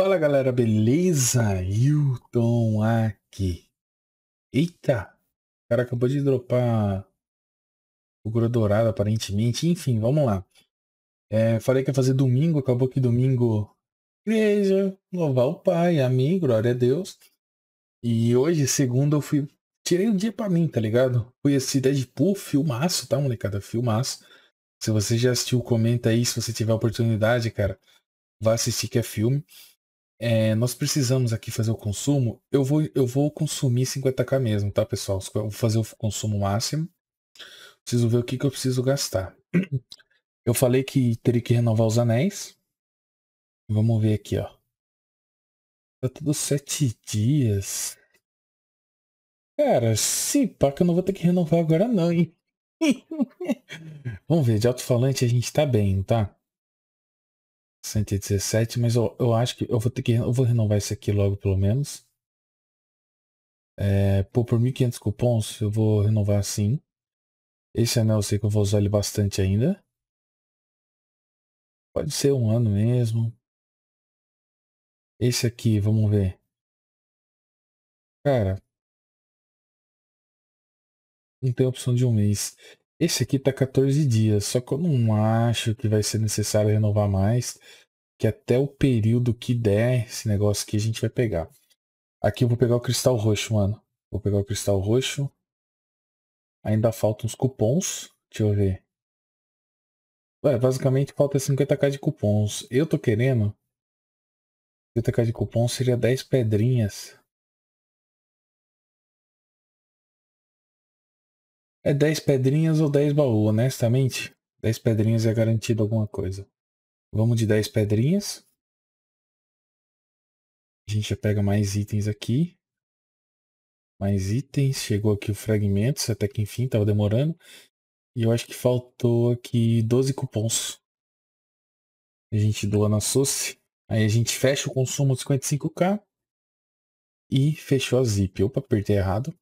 Fala galera, beleza? Hilton aqui. Eita! O cara acabou de dropar figura dourada aparentemente. Enfim, vamos lá. É, falei que ia fazer domingo, acabou que domingo. Igreja, louvar o Pai, amém, glória a Deus. E hoje, segunda, eu fui. Tirei um dia pra mim, tá ligado? Fui assistir Deadpool, filmaço, tá, molecada? Filmaço. Se você já assistiu, comenta aí. Se você tiver oportunidade, cara, vá assistir que é filme é, nós precisamos aqui fazer o consumo. Eu vou, eu vou consumir 50k mesmo, tá, pessoal? Eu vou fazer o consumo máximo. Preciso ver o que, que eu preciso gastar. Eu falei que teria que renovar os anéis. Vamos ver aqui, ó. Tá tudo sete dias. Cara, se pá que eu não vou ter que renovar agora não, hein? Vamos ver, de alto-falante a gente tá bem, tá? 117, mas eu, eu acho que eu vou ter que eu vou renovar esse aqui logo pelo menos. É, pô, por 1.500 cupons eu vou renovar sim. Esse anel eu sei que eu vou usar ele bastante ainda. Pode ser um ano mesmo. Esse aqui, vamos ver. Cara. Não tem opção de um mês. Esse aqui tá 14 dias, só que eu não acho que vai ser necessário renovar mais, que até o período que der esse negócio aqui a gente vai pegar. Aqui eu vou pegar o cristal roxo, mano. Vou pegar o cristal roxo. Ainda faltam uns cupons. Deixa eu ver. Ué, basicamente falta 50k de cupons. Eu tô querendo... 50k de cupons seria 10 pedrinhas. É 10 pedrinhas ou 10 baú, honestamente. 10 pedrinhas é garantido alguma coisa. Vamos de 10 pedrinhas. A gente já pega mais itens aqui. Mais itens. Chegou aqui o fragmentos, até que enfim, tava demorando. E eu acho que faltou aqui 12 cupons. A gente doa na Source. Aí a gente fecha o consumo de 55k. E fechou a zip. Opa, apertei errado.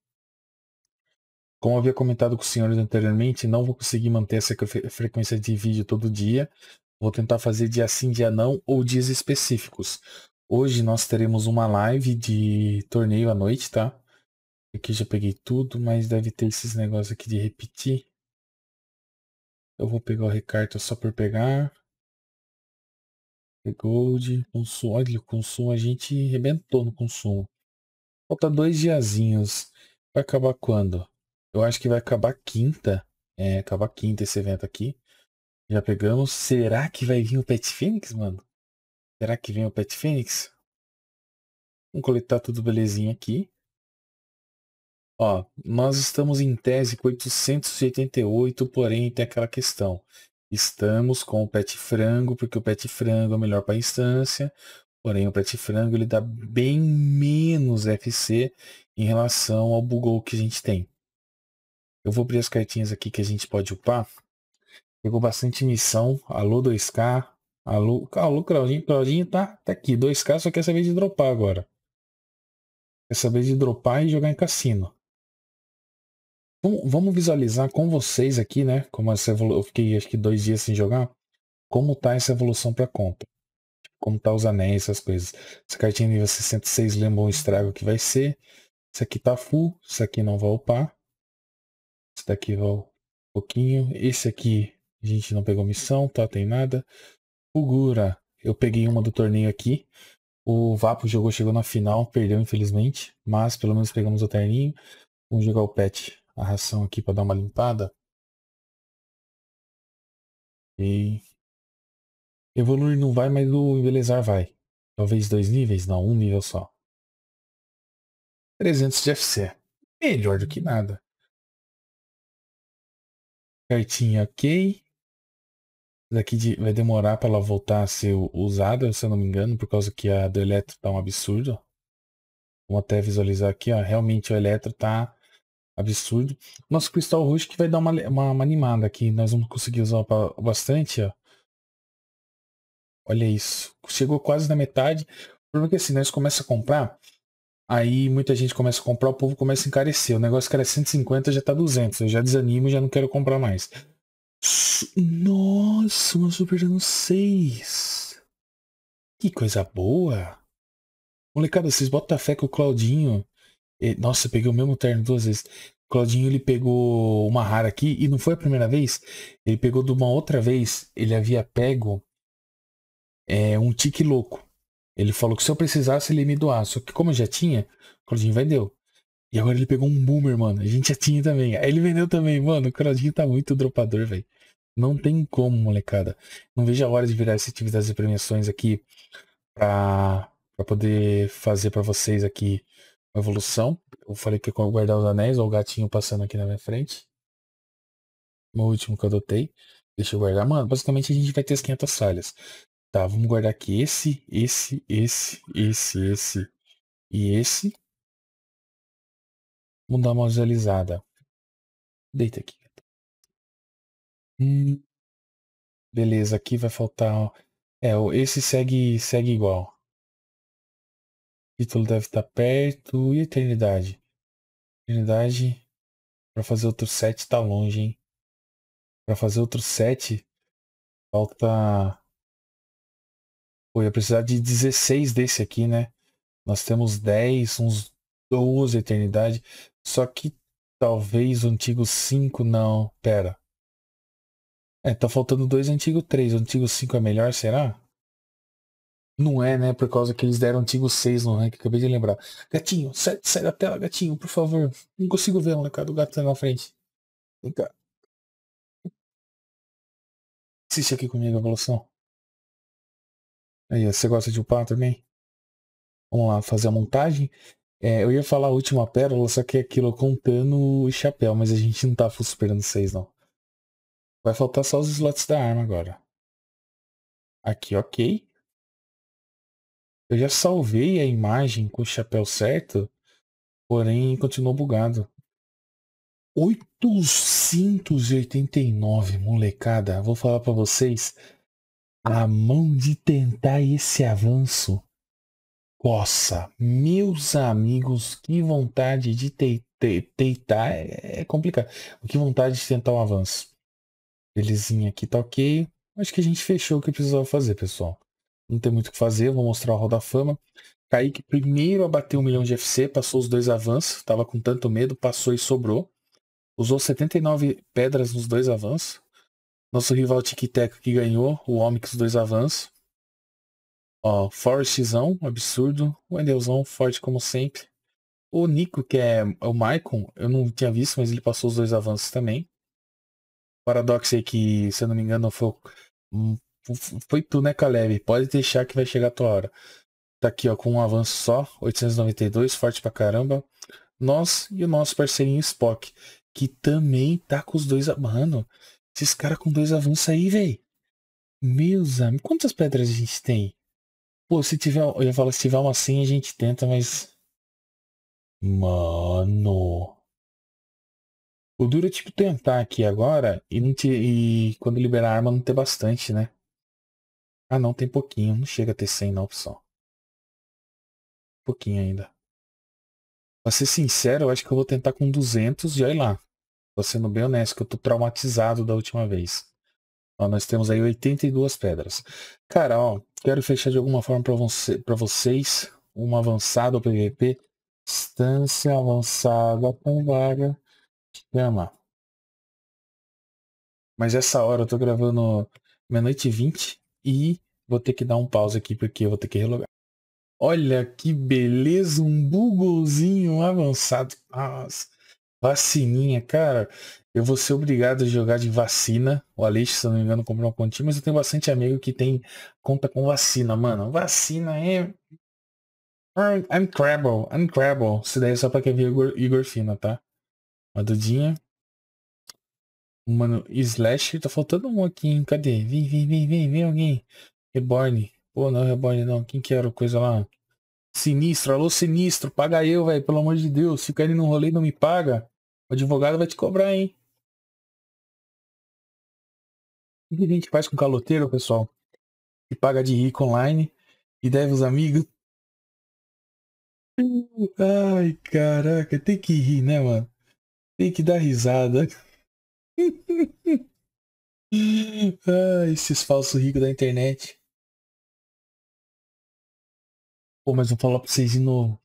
Como havia comentado com os senhores anteriormente, não vou conseguir manter essa frequência de vídeo todo dia. Vou tentar fazer dia sim, dia não ou dias específicos. Hoje nós teremos uma live de torneio à noite, tá? Aqui já peguei tudo, mas deve ter esses negócios aqui de repetir. Eu vou pegar o Recarta só por pegar. Gold, consumo. Olha, o consumo a gente arrebentou no consumo. Falta dois diazinhos. Vai acabar quando? Eu acho que vai acabar quinta. É, acabar quinta esse evento aqui. Já pegamos. Será que vai vir o Pet Phoenix, mano? Será que vem o Pet Phoenix? Vamos coletar tudo belezinha aqui. Ó, nós estamos em tese com 888, porém tem aquela questão. Estamos com o Pet Frango, porque o Pet Frango é o melhor para instância. Porém, o Pet Frango ele dá bem menos FC em relação ao Bugol que a gente tem. Eu vou abrir as cartinhas aqui que a gente pode upar. Pegou bastante missão. Alô 2K. Alô, alô Claudinho. Claudinho tá, tá aqui. 2K só quer saber de dropar agora. Quer saber de dropar e jogar em cassino. vamos visualizar com vocês aqui, né? Como essa evolu... eu fiquei acho que dois dias sem jogar. Como tá essa evolução para conta. Como tá os anéis, essas coisas. Essa cartinha nível 66 lembra um estrago que vai ser. Isso aqui tá full. Isso aqui não vai upar daqui vai um pouquinho. Esse aqui a gente não pegou missão, tá? Tem nada. Fugura. Eu peguei uma do torneio aqui. O Vapo jogou, chegou na final, perdeu infelizmente. Mas pelo menos pegamos o terninho. Vamos jogar o pet, a ração aqui para dar uma limpada. E evoluir não vai, mas o embelezar vai. Talvez dois níveis? Não, um nível só. 300 de FC. Melhor do que nada. Cartinha ok. Daqui de, vai demorar para ela voltar a ser usada, se eu não me engano, por causa que a do Eletro tá um absurdo. Vamos até visualizar aqui, ó. Realmente o Eletro tá absurdo. Nosso Cristal Rouge que vai dar uma, uma, uma animada aqui. Nós vamos conseguir usar bastante, ó. Olha isso. Chegou quase na metade. O problema é que assim, nós começa a comprar Aí muita gente começa a comprar, o povo começa a encarecer. O negócio que era 150 já tá 200. Eu já desanimo, já não quero comprar mais. Nossa, uma Super Nintendo 6. Que coisa boa. Molecada, vocês botam fé que o Claudinho... Eh, nossa, eu peguei o mesmo terno duas vezes. Claudinho, ele pegou uma rara aqui. E não foi a primeira vez. Ele pegou de uma outra vez. Ele havia pego é, um tique louco. Ele falou que se eu precisasse, ele ia me doar. Só que como eu já tinha, o Claudinho vendeu. E agora ele pegou um boomer, mano. A gente já tinha também. Aí ele vendeu também, mano. O Claudinho tá muito dropador, velho. Não tem como, molecada. Não vejo a hora de virar essas atividades e premiações aqui pra, pra poder fazer para vocês aqui uma evolução. Eu falei que com guardar os anéis, ou o gatinho passando aqui na minha frente. O último que eu adotei. Deixa eu guardar. Mano, basicamente a gente vai ter as 500 falhas. Tá, vamos guardar aqui esse, esse, esse, esse, esse e esse. Vamos dar uma visualizada. Deita aqui. Hum, beleza, aqui vai faltar. É, esse segue, segue igual. título deve estar tá perto. E eternidade? Eternidade para fazer outro set tá longe, hein? Para fazer outro set falta Pô, ia precisar de 16 desse aqui, né? Nós temos 10, uns 12 eternidade. Só que talvez o antigo 5 não. Pera. É, tá faltando dois antigo 3. O antigo 5 é melhor, será? Não é, né? Por causa que eles deram antigo 6 no rank, acabei de lembrar. Gatinho, sai, sai da tela, gatinho, por favor. Não consigo ver né, recado o gato tá na frente. Vem cá. Assiste aqui comigo a evolução. Aí, você gosta de upar também? Vamos lá, fazer a montagem. É, eu ia falar a última pérola, só que é aquilo contando o chapéu, mas a gente não tá superando seis não. Vai faltar só os slots da arma agora. Aqui, ok. Eu já salvei a imagem com o chapéu certo, porém continuou bugado. 889, molecada. Vou falar para vocês a mão de tentar esse avanço. Nossa, meus amigos, que vontade de te, te, tentar. É, é, complicado. Que vontade de tentar um avanço. Belezinha aqui tá ok. Acho que a gente fechou o que precisava fazer, pessoal. Não tem muito o que fazer, vou mostrar o Roda da Fama. Kaique primeiro abateu um milhão de FC, passou os dois avanços, tava com tanto medo, passou e sobrou. Usou 79 pedras nos dois avanços. Nosso rival Tic-Teca que ganhou, o dois 2 o Ó, Forrestzão, absurdo. O Endelzão, forte como sempre. O Nico, que é o Maicon, eu não tinha visto, mas ele passou os dois avanços também. Paradox aí que, se eu não me engano, foi, hum, foi tu, né, Caleb? Pode deixar que vai chegar a tua hora. Tá aqui, ó, com um avanço só, 892, forte pra caramba. Nós e o nosso parceirinho Spock, que também tá com os dois... Mano, esses caras com dois avanços aí, velho. Meus amigos, quantas pedras a gente tem? Pô, se tiver, eu ia falar, se tiver uma assim a gente tenta, mas. Mano. O duro é tipo tentar aqui agora e, não te, e quando liberar a arma não ter bastante, né? Ah não, tem pouquinho. Não chega a ter 100 na opção. Pouquinho ainda. Pra ser sincero, eu acho que eu vou tentar com 200 e olha lá. Tô sendo bem honesto, que eu tô traumatizado da última vez. Ó, nós temos aí 82 pedras. Cara, ó, quero fechar de alguma forma para você, vocês uma avançada o PVP. Distância avançada com vaga. Chama. Mas essa hora eu tô gravando meia-noite e 20 e vou ter que dar um pause aqui porque eu vou ter que relogar. Olha que beleza, um bugozinho avançado. Nossa. Vacininha, cara. Eu vou ser obrigado a jogar de vacina. O Alex, se eu não me engano, comprou uma continha, mas eu tenho bastante amigo que tem conta com vacina, mano. Vacina é. Uncrabble, uncrabble. Isso daí é só pra quem ver é Igor, Igor Fina, tá? Uma dudinha. Mano, Slash, tá faltando um aqui, hein? Cadê? Vem, vem, vem, vem, vem alguém. Reborn. Pô, não, Reborn não. Quem que era coisa lá? Sinistro, alô, sinistro, paga eu, velho, pelo amor de Deus. o cara no rolê não me paga. O advogado vai te cobrar, hein? O que a gente faz com caloteiro, pessoal? Que paga de rico online e deve os amigos. Ai, caraca, tem que rir, né, mano? Tem que dar risada. Ai, esses falsos ricos da internet. Pô, mas vou falar pra vocês de novo.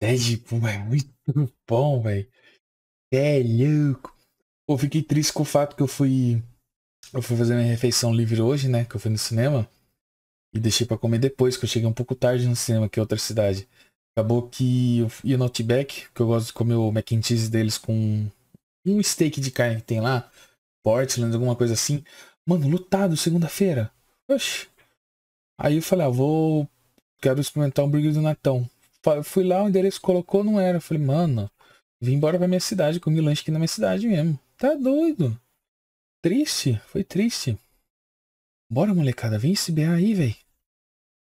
Deadpool é muito bom, velho. É louco. Pô, fiquei triste com o fato que eu fui. Eu fui fazer minha refeição livre hoje, né? Que eu fui no cinema. E deixei para comer depois, que eu cheguei um pouco tarde no cinema, que é outra cidade. Acabou que eu ia no Outback, que eu gosto de comer o mac and cheese deles com um steak de carne que tem lá. Portland, alguma coisa assim. Mano, lutado segunda-feira. Oxi. Aí eu falei, ah, vou. Quero experimentar o um hambúrguer do Natão. Fui lá, o endereço colocou, não era. falei, mano, Vim embora pra minha cidade, comi lanche aqui na minha cidade mesmo. Tá doido. Triste, foi triste. Bora, molecada, vem esse BA aí, velho.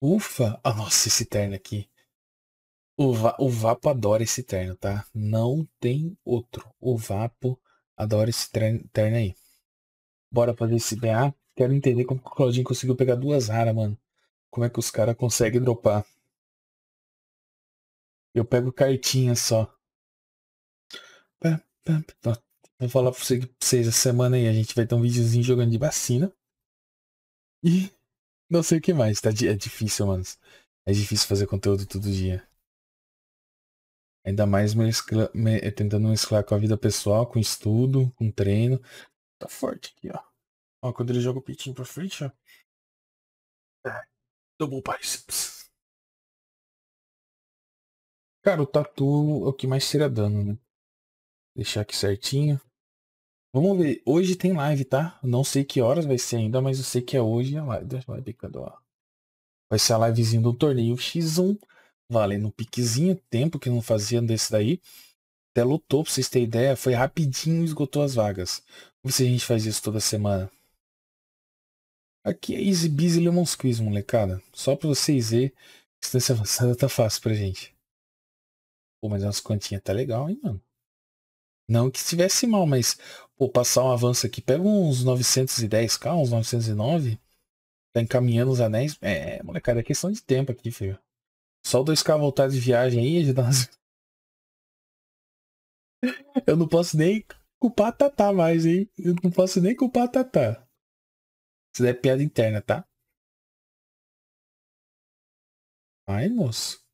Ufa. Ah, nossa, esse terno aqui. O, Va o Vapo adora esse terno, tá? Não tem outro. O Vapo adora esse terno aí. Bora fazer esse BA. Quero entender como que o Claudinho conseguiu pegar duas raras, mano. Como é que os caras conseguem dropar. Eu pego cartinha só. Vou falar pra vocês essa semana aí. A gente vai ter um videozinho jogando de vacina. E não sei o que mais. Tá, é difícil, mano. É difícil fazer conteúdo todo dia. Ainda mais mescla, me, eh, tentando mesclar com a vida pessoal, com estudo, com treino. Tá forte aqui, ó. Ó, quando ele joga o pitinho pra frente, ó. É. Double biceps. Cara, o tatu é o que mais tira dano, né? Deixar aqui certinho. Vamos ver. Hoje tem live, tá? Não sei que horas vai ser ainda, mas eu sei que é hoje a live. Deixa live cadê, ó? Vai ser a livezinha do torneio X1. Valendo um piquezinho, tempo que não fazia desse daí. Até lotou, pra vocês terem ideia. Foi rapidinho esgotou as vagas. Vamos ver se a gente faz isso toda semana. Aqui é Easy Busy Lemon Squeeze, molecada. Só pra vocês verem. Distância avançada tá fácil pra gente. Pô, mas umas quantinhas tá legal, hein, mano. Não que estivesse mal, mas pô, passar um avanço aqui, pega uns 910k, uns 909, tá encaminhando os anéis. É, molecada, é questão de tempo aqui, filho. Só 2k voltar de viagem aí já dá umas... Eu não posso nem culpar a Tatá mais, hein? Eu não posso nem culpar a Tatá. Isso é piada interna, tá? Ai, moço.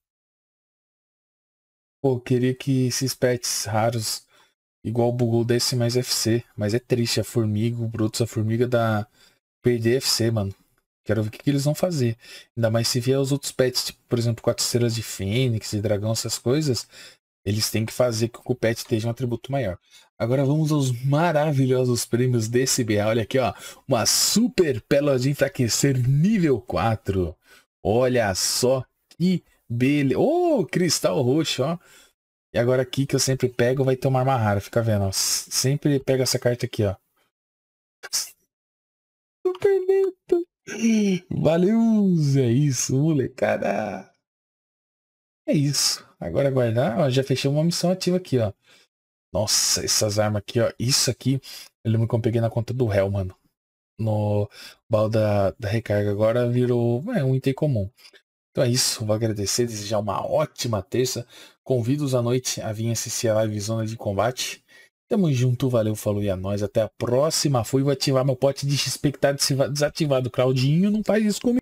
Pô, queria que esses pets raros Igual bugou desse mais FC. Mas é triste. A Formiga, o Brutus, a Formiga da perder FC, mano. Quero ver o que, que, eles vão fazer. Ainda mais se vier os outros pets, tipo, por exemplo, quatro estrelas de Fênix, de Dragão, essas coisas. Eles têm que fazer que o pet esteja um atributo maior. Agora vamos aos maravilhosos prêmios desse BA. Olha aqui, ó. Uma super pérola de enfraquecer nível 4. Olha só que beleza. Ô, oh, cristal roxo, ó. E agora aqui que eu sempre pego vai ter uma arma rara, fica vendo, ó. Sempre pego essa carta aqui, ó. Super Valeu, é isso, molecada. É isso. Agora guardar, ó, já fechei uma missão ativa aqui, ó. Nossa, essas armas aqui, ó. Isso aqui, eu lembro que eu peguei na conta do réu, mano. No baú da, da recarga. Agora virou é, um item comum. Então é isso, vou agradecer, desejar uma ótima terça. Convido-os à noite a vir assistir a live Zona de Combate. Tamo junto, valeu, falou e a é nós. Até a próxima. Fui, vou ativar meu pote de XP que tá desativado. Claudinho, não faz isso comigo.